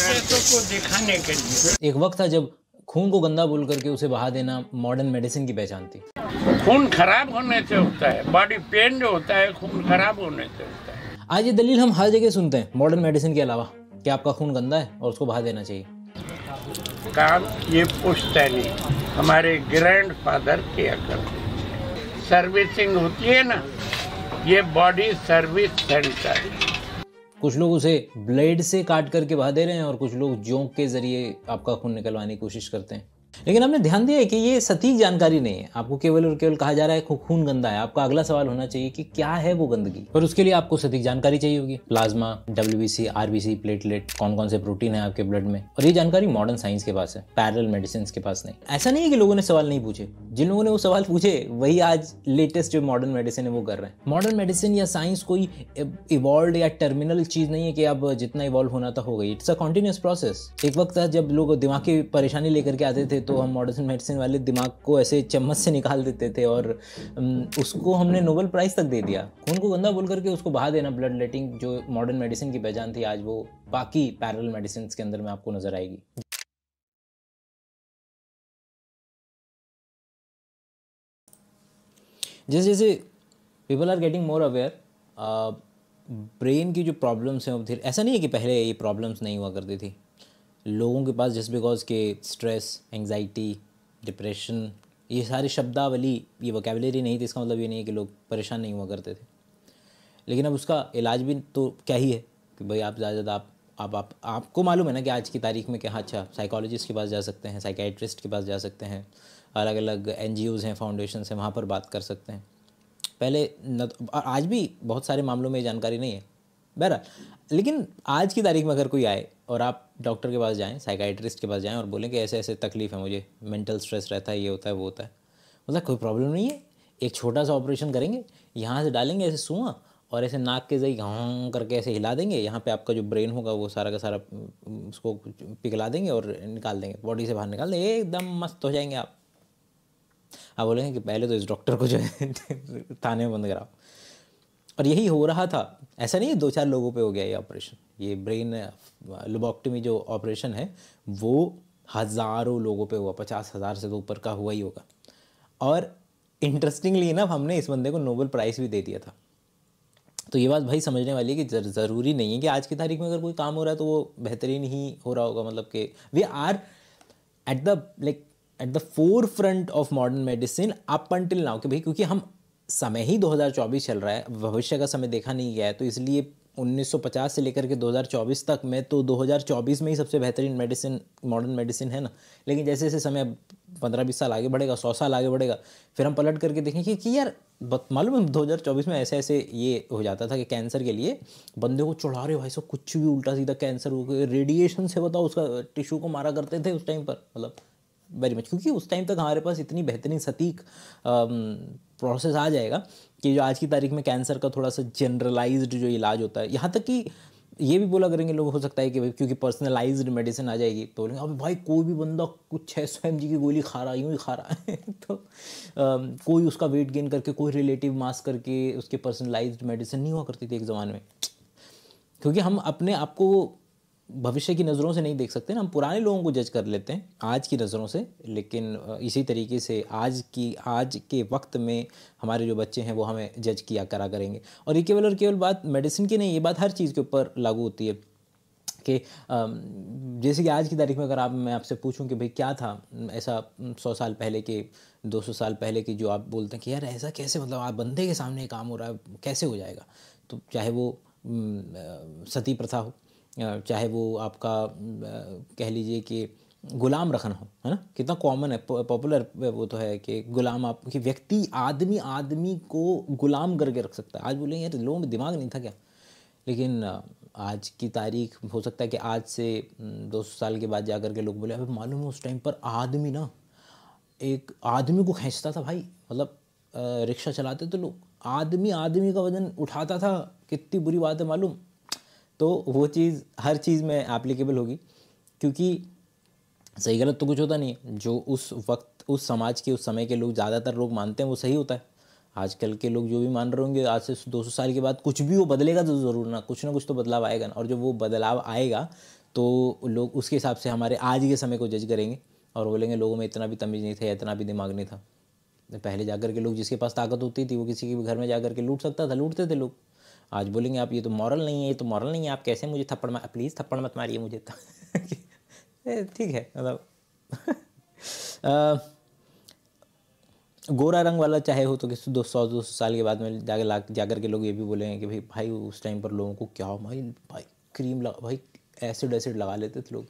दिखाने के लिए एक वक्त था जब खून को गंदा बोल करके उसे बहा देना मॉडर्न मेडिसिन की पहचान थी खून खराब होने से होता है बॉडी पेन जो होता है खून खराब होने से होता है आज ये दलील हम हर जगह सुनते हैं मॉडर्न मेडिसिन के अलावा कि आपका खून गंदा है और उसको बहा देना चाहिए काम ये नहीं हमारे ग्रैंड फादर किया करते सर्विसिंग होती है ना ये बॉडी सर्विस सेंटर कुछ लोग उसे ब्लेड से काट करके बहा दे रहे हैं और कुछ लोग जोंक के ज़रिए आपका खून निकलवाने की कोशिश करते हैं लेकिन हमने ध्यान दिया है कि ये सटीक जानकारी नहीं है आपको केवल और केवल कहा जा रहा है खून गंदा है आपका अगला सवाल होना चाहिए कि क्या है वो गंदगी पर उसके लिए आपको सटीक जानकारी चाहिए होगी plasma W B C RBC platelet कौन कौन से प्रोटीन है आपके ब्लड में और ये जानकारी मॉडर्न साइंस के पास है पैरल मेडिसिन के पास नहीं ऐसा नहीं है कि लोगों ने सवाल नहीं पूछे जिन लोगों ने वो सवाल पूछे वही आज लेटेस्ट जो मॉडर्न मेडिसिन है वो कर रहे हैं मॉडर्न मेडिसिन या साइंस कोई इवॉल्व या टर्मिनल चीज नहीं है कि अब जितना इवॉल्व होना था हो गई इट्स अ कॉन्टिन्यूस प्रोसेस एक वक्त था जब लोग दिमाग की परेशानी लेकर के आते थे तो हम मॉडर्न मेडिसिन वाले दिमाग को ऐसे चम्मच से निकाल देते थे और उसको हमने नोबल प्राइज़ तक दे दिया खून को गंदा बोल करके उसको बहा देना ब्लड लेटिंग जो मॉडर्न मेडिसिन की पहचान थी आज वो बाकी पैरल मेडिसिन के अंदर में आपको नज़र आएगी जैसे जैसे people are getting more aware brain की जो प्रॉब्लम्स हैं धीरे ऐसा नहीं है कि पहले ये प्रॉब्लम्स नहीं हुआ करती थी लोगों के पास जस्ट बिकॉज के स्ट्रेस एंगजाइटी डिप्रेशन ये सारी शब्दावली ये वोकेबलरी नहीं थी इसका मतलब ये नहीं है कि लोग परेशान नहीं हुआ करते थे लेकिन अब उसका इलाज भी तो क्या ही है कि भाई आप ज़्यादा ज़्यादा आप आप आप आपको मालूम है ना कि आज की तारीख में क्या अच्छा साइकोलॉजिस्ट के पास जा सकते हैं साइकेट्रिस्ट के पास जा सकते हैं अलग अलग एन हैं फाउंडेशन हैं वहाँ पर बात कर सकते हैं पहले न तो, आज भी बहुत सारे मामलों में जानकारी नहीं है बहरा लेकिन आज की तारीख में अगर कोई आए और आप डॉक्टर के पास जाएँ साइकाइट्रिस्ट के पास जाएँ और बोलें कि ऐसे ऐसे तकलीफ़ है मुझे मेंटल स्ट्रेस रहता है ये होता है वो होता है मतलब कोई प्रॉब्लम नहीं है एक छोटा सा ऑपरेशन करेंगे यहाँ से डालेंगे ऐसे सुआ और ऐसे नाक के जरिए घाँ करके ऐसे हिला देंगे यहाँ पे आपका जो ब्रेन होगा वो सारा का सारा उसको पिघला देंगे और निकाल देंगे बॉडी से बाहर निकाल देंगे एकदम मस्त हो जाएंगे आप आप बोलेंगे कि पहले तो इस डॉक्टर को जो है थाने में बंद कराओ पर यही हो रहा था ऐसा नहीं है दो चार लोगों पे हो गया ये ऑपरेशन ये ब्रेन लोबॉक्टमी जो ऑपरेशन है वो हज़ारों लोगों पे हुआ पचास हज़ार से तो ऊपर का हुआ ही होगा और इंटरेस्टिंगली ना हमने इस बंदे को नोबल प्राइज़ भी दे दिया था तो ये बात भाई समझने वाली है कि ज़रूरी नहीं है कि आज की तारीख में अगर कोई काम हो रहा है तो वो बेहतरीन ही हो रहा होगा मतलब कि we are at the like at the forefront of modern medicine up until now कि भाई क्योंकि हम समय ही 2024 चल रहा है भविष्य का समय देखा नहीं गया है तो इसलिए 1950 से लेकर के 2024 तक में तो 2024 में ही सबसे बेहतरीन मेडिसिन मॉडर्न मेडिसिन है ना लेकिन जैसे जैसे समय पंद्रह बीस साल आगे बढ़ेगा सौ साल आगे बढ़ेगा फिर हम पलट करके देखेंगे कि यार मालूम है 2024 में ऐसे ऐसे ये हो जाता था कि कैंसर के लिए बंदे को चढ़ा रहे भाई सब कुछ भी उल्टा सीधा कैंसर हो गया रेडिएशन से बताओ उसका टिश्यू को मारा करते थे उस टाइम पर मतलब वेरी मच क्योंकि उस टाइम तक हमारे पास इतनी बेहतरीन सटीक प्रोसेस आ जाएगा कि जो आज की तारीख में कैंसर का थोड़ा सा जनरलाइज्ड जो इलाज होता है यहाँ तक कि ये भी बोला करेंगे लोग हो सकता है कि भाई क्योंकि पर्सनलाइज्ड मेडिसिन आ जाएगी तो बोलेंगे अब भाई कोई भी बंदा कुछ छः सौ एम जी की गोली खा रहा यूँ ही खा रहा है तो आ, कोई उसका वेट गेन करके कोई रिलेटिव मास करके उसके पर्सनलाइज्ड मेडिसिन नहीं हुआ करती थी एक ज़माने में क्योंकि हम अपने आप को भविष्य की नज़रों से नहीं देख सकते ना हम पुराने लोगों को जज कर लेते हैं आज की नज़रों से लेकिन इसी तरीके से आज की आज के वक्त में हमारे जो बच्चे हैं वो हमें जज किया करा करेंगे और ये केवल और केवल बात मेडिसिन की नहीं ये बात हर चीज़ के ऊपर लागू होती है कि जैसे कि आज की तारीख में अगर आप मैं आपसे पूछूं कि भाई क्या था ऐसा सौ साल पहले के दो सौ साल पहले की जो आप बोलते हैं कि यार ऐसा कैसे मतलब आप बंदे के सामने काम हो रहा है कैसे हो जाएगा तो चाहे वो सती प्रथा हो चाहे वो आपका कह लीजिए कि गुलाम रखना हो है ना कितना कॉमन है पॉपुलर वो तो है कि गुलाम आप कि व्यक्ति आदमी आदमी को गुलाम करके रख सकता है आज बोलेंगे यार तो लोगों में दिमाग नहीं था क्या लेकिन आज की तारीख हो सकता है कि आज से दो सौ साल के बाद जा कर के लोग बोले अबे मालूम है उस टाइम पर आदमी ना एक आदमी को खींचता था भाई मतलब रिक्शा चलाते तो लोग आदमी आदमी का वजन उठाता था कितनी बुरी बात है मालूम तो वो चीज़ हर चीज़ में एप्लीकेबल होगी क्योंकि सही गलत तो कुछ होता नहीं है जो उस वक्त उस समाज के उस समय के लोग ज़्यादातर लोग मानते हैं वो सही होता है आजकल के लोग जो भी मान रहे होंगे आज से 200 साल के बाद कुछ भी वो बदलेगा तो ज़रूर ना कुछ ना कुछ तो बदलाव आएगा ना और जब वो बदलाव आएगा तो लोग उसके हिसाब से हमारे आज के समय को जज करेंगे और बोलेंगे लोगों में इतना भी तमीज़ नहीं था इतना भी दिमाग नहीं था पहले जाकर के लोग जिसके पास ताकत होती थी वो किसी के भी घर में जा के लूट सकता था लूटते थे लोग आज बोलेंगे आप ये तो मॉरल नहीं है ये तो मॉरल नहीं है आप कैसे मुझे थप्पड़ मार प्लीज़ थप्पड़ मत मारिए मुझे तो। ठीक है मतलब गोरा रंग वाला चाहे हो तो किसी दो सौ दो सौ साल के बाद में जाकर ला जाकर के लोग ये भी बोलेंगे कि भाई भाई उस टाइम पर लोगों को क्या भाई भाई क्रीम लगा भाई एसिड एसिड लगा लेते थे लोग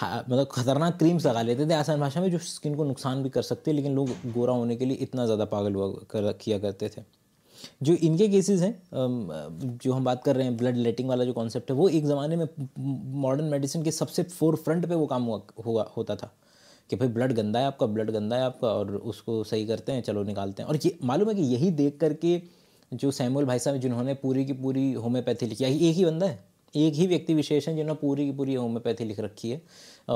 हाँ मतलब खतरनाक क्रीम्स लगा लेते थे आसान भाषा में जो स्किन को नुकसान भी कर सकते लेकिन लोग गोरा होने के लिए इतना ज़्यादा पागल हुआ कर किया करते थे जो इनके केसेस हैं जो हम बात कर रहे हैं ब्लड लेटिंग वाला जो कॉन्सेप्ट है वो एक ज़माने में मॉडर्न मेडिसिन के सबसे फोर फ्रंट पर वो काम हुआ हुआ होता था कि भाई ब्लड गंदा है आपका ब्लड गंदा है आपका और उसको सही करते हैं चलो निकालते हैं और ये मालूम है कि यही देख करके जो सैमुअल भाई साहब जिन्होंने पूरी की पूरी होम्योपैथी लिखी है एक ही बंदा है एक ही व्यक्ति विशेष है जिन्होंने पूरी की पूरी होम्योपैथी लिख रखी है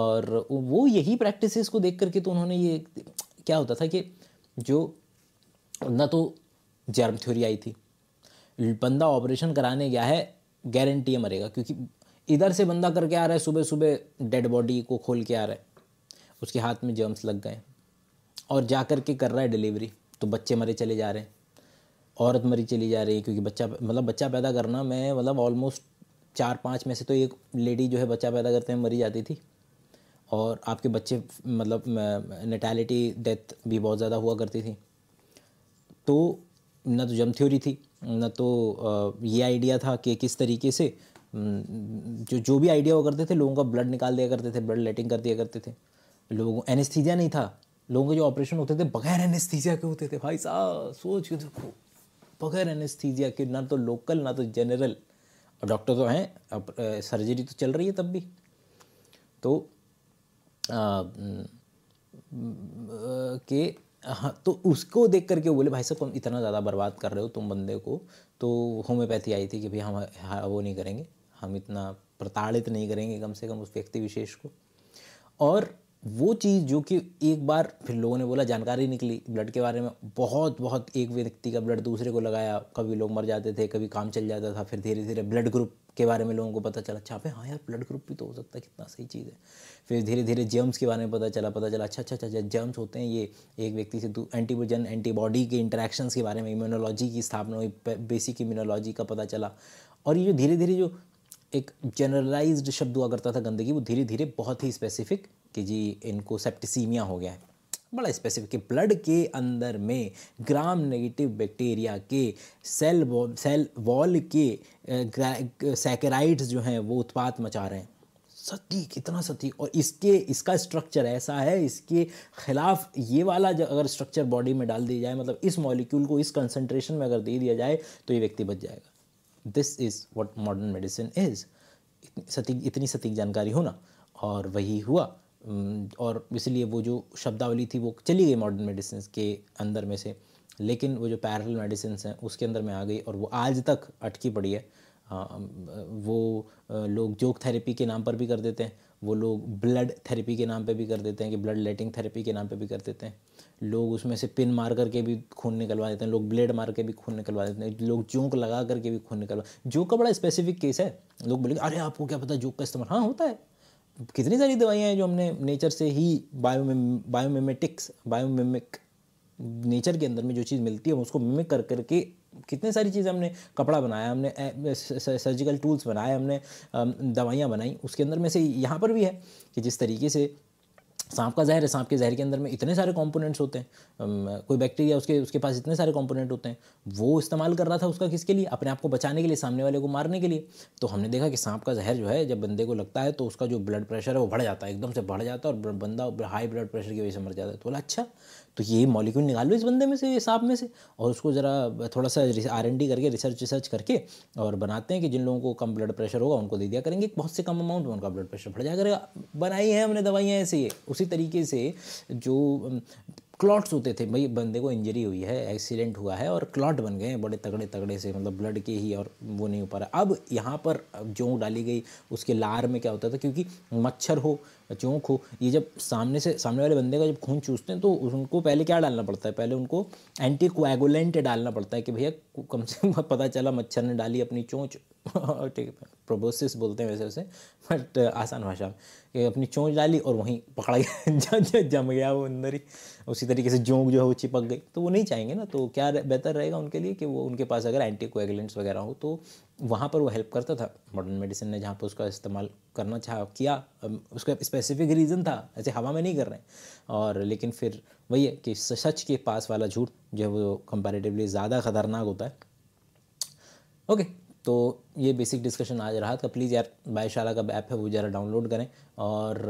और वो यही प्रैक्टिसेस को देख करके तो उन्होंने ये क्या होता था कि जो ना तो जर्म थ्योरी आई थी बंदा ऑपरेशन कराने गया है गारंटी है मरेगा क्योंकि इधर से बंदा करके आ रहा है सुबह सुबह डेड बॉडी को खोल के आ रहा है उसके हाथ में जर्म्स लग गए और जा कर के कर रहा है डिलीवरी तो बच्चे मरे चले जा रहे हैं औरत मरी चली जा रही है क्योंकि बच्चा मतलब बच्चा पैदा करना मैं मतलब ऑलमोस्ट चार पाँच में से तो एक लेडी जो है बच्चा पैदा करते हैं मरी जाती थी और आपके बच्चे मतलब नेटैलिटी डेथ भी बहुत ज़्यादा हुआ करती थी तो न तो जम थ्योरी थी न तो ये आइडिया था कि किस तरीके से जो जो भी आइडिया वो करते थे लोगों का ब्लड निकाल दिया करते थे ब्लड लेटिंग कर दिया करते थे लोगों एनेस्थीजिया नहीं था लोगों के जो ऑपरेशन होते थे बगैर एनेस्थीजिया के होते थे भाई साहब सोच के देखो बगैर एनेस्थीजिया के ना तो लोकल ना तो जनरल डॉक्टर तो हैं अब सर्जरी तो चल रही है तब भी तो आ, के हाँ तो उसको देख करके बोले भाई साहब तुम इतना ज़्यादा बर्बाद कर रहे हो तुम बंदे को तो होम्योपैथी आई थी कि भाई हम हाँ वो नहीं करेंगे हम इतना प्रताड़ित नहीं करेंगे कम से कम उस व्यक्ति विशेष को और वो चीज़ जो कि एक बार फिर लोगों ने बोला जानकारी निकली ब्लड के बारे में बहुत बहुत एक व्यक्ति का ब्लड दूसरे को लगाया कभी लोग मर जाते थे कभी काम चल जाता था फिर धीरे धीरे ब्लड ग्रुप के बारे में लोगों को पता चला अच्छा पे हाँ यार ब्लड ग्रुप भी तो हो सकता है कितना सही चीज़ है फिर धीरे धीरे जर्म्स के बारे में पता चला पता चला अच्छा अच्छा अच्छा जर्म्स होते हैं ये एक व्यक्ति से एंटीबोजन एंटीबॉडी के इंटरेक्शंस के बारे में इम्यूनोलॉजी की स्थापना हुई बेसिक इम्यूनोलॉजी का पता चला और ये जो धीरे धीरे जो एक जनरलाइज्ड शब्द हुआ करता था गंदगी वो धीरे धीरे बहुत ही स्पेसिफिक कि जी इनको सेप्टिसीमिया हो गया है बड़ा स्पेसिफिक कि ब्लड के अंदर में ग्राम नेगेटिव बैक्टीरिया के सेल वॉल सेल वॉल के सैकेराइड्स जो हैं वो उत्पाद मचा रहे हैं सती कितना सती और इसके इसका स्ट्रक्चर ऐसा है इसके खिलाफ ये वाला अगर स्ट्रक्चर बॉडी में डाल दिया जाए मतलब इस मॉलिक्यूल को इस कंसनट्रेशन में अगर दे दिया जाए तो ये व्यक्ति बच जाएगा this is what modern medicine is सटीक इतनी सटीक जानकारी होना और वही हुआ और इसलिए वो जो शब्दावली थी वो चली गई मॉडर्न मेडिसिन के अंदर में से लेकिन वो जो पैरल मेडिसिन हैं उसके अंदर में आ गई और वो आज तक अटकी पड़ी है वो लोग जोक थेरेपी के नाम पर भी कर देते हैं वो लोग ब्लड थेरेपी के नाम पे भी कर देते हैं कि ब्लड लेटिंग थेरेपी के नाम पे भी कर देते हैं लोग उसमें से पिन मार करके भी खून निकलवा देते हैं लोग ब्लेड मार के भी खून निकलवा देते हैं लोग जोंक लगा करके भी खून निकलवा जोक का बड़ा स्पेसिफिक केस है लोग बोलेंगे अरे आपको क्या पता जोक का इस्तेमाल हाँ होता है कितनी सारी दवाइयाँ हैं जो हमने नेचर से ही बायोमिम बायोमेमेटिक्स बायोमेमिक नेचर के अंदर में जो चीज़ मिलती है उसको मिमिक कर करके कितने सारी चीज़ें हमने कपड़ा बनाया हमने सर्जिकल टूल्स बनाए हमने दवाइयाँ बनाई उसके अंदर में से यहाँ पर भी है कि जिस तरीके से सांप का जहर है सांप के जहर के अंदर में इतने सारे कंपोनेंट्स होते हैं कोई बैक्टीरिया उसके उसके पास इतने सारे कंपोनेंट होते हैं वो इस्तेमाल कर रहा था उसका किसके लिए अपने आप को बचाने के लिए सामने वाले को मारने के लिए तो हमने देखा कि सांप का जहर जो है जब बंदे को लगता है तो उसका जो ब्लड प्रेशर है वो बढ़ जाता है एकदम से बढ़ जाता है और बंदा हाई ब्लड प्रेशर की वजह से मर जाता है तो बोला अच्छा तो ये मॉलिक्यूल निकाल लो इस बंदे में से ये सांप में से और उसको ज़रा थोड़ा सा आर एन डी करके रिसर्च रिसर्च करके और बनाते हैं कि जिन लोगों को कम ब्लड प्रेशर होगा उनको दे दिया करेंगे बहुत से कम अमाउंट में उनका ब्लड प्रेशर बढ़ जाएगा अगर बनाई है हमने दवाइयाँ ऐसे ही उसी तरीके से जो क्लॉट्स होते थे भाई बंदे को इंजरी हुई है एक्सीडेंट हुआ है और क्लॉट बन गए हैं बड़े तगड़े तगड़े से मतलब ब्लड के ही और वो नहीं हो पा रहा अब यहाँ पर जो डाली गई उसके लार में क्या होता था क्योंकि मच्छर हो चौंक हो ये जब सामने से सामने वाले बंदे का जब खून चूसते हैं तो उनको पहले क्या डालना पड़ता है पहले उनको एंटी कोएगुलेंट डालना पड़ता है कि भैया कम से कम पता चला मच्छर ने डाली अपनी चोंच ठीक है प्रोबोसिस बोलते हैं वैसे वैसे बट आसान भाषा कि अपनी चोंच डाली और वहीं पकड़ा गया जम गया वो अंदर ही उसी तरीके से जोंक जो है वो चिपक गई तो वो नहीं चाहेंगे ना तो क्या बेहतर रहेगा उनके लिए कि वो उनके पास अगर एंटी कोएगुलेंट्स वगैरह हो तो वहाँ पर वो हेल्प करता था मॉडर्न मेडिसिन ने जहाँ पर उसका इस्तेमाल करना चाह किया उसका स्पेसिफिक रीज़न था ऐसे हवा में नहीं कर रहे हैं और लेकिन फिर वही है कि सच के पास वाला झूठ जो है वो कंपेरेटिवली ज़्यादा ख़तरनाक होता है ओके तो ये बेसिक डिस्कशन आज रहा था प्लीज़ यार बायशाला का ऐप है वो ज़रा डाउनलोड करें और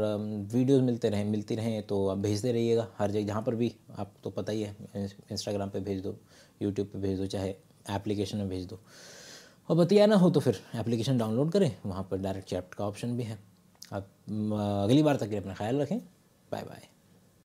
वीडियोस मिलते रहें मिलती रहें तो आप भेजते रहिएगा हर जगह जहाँ पर भी आप तो पता ही है इंस्टाग्राम पे भेज दो यूट्यूब पे भेज दो चाहे एप्लीकेशन में भेज दो और बतिया ना हो तो फिर एप्लीकेशन डाउनलोड करें वहाँ पर डायरेक्ट चैप्ट का ऑप्शन भी है आप अगली बार तक के अपना ख्याल रखें बाय बाय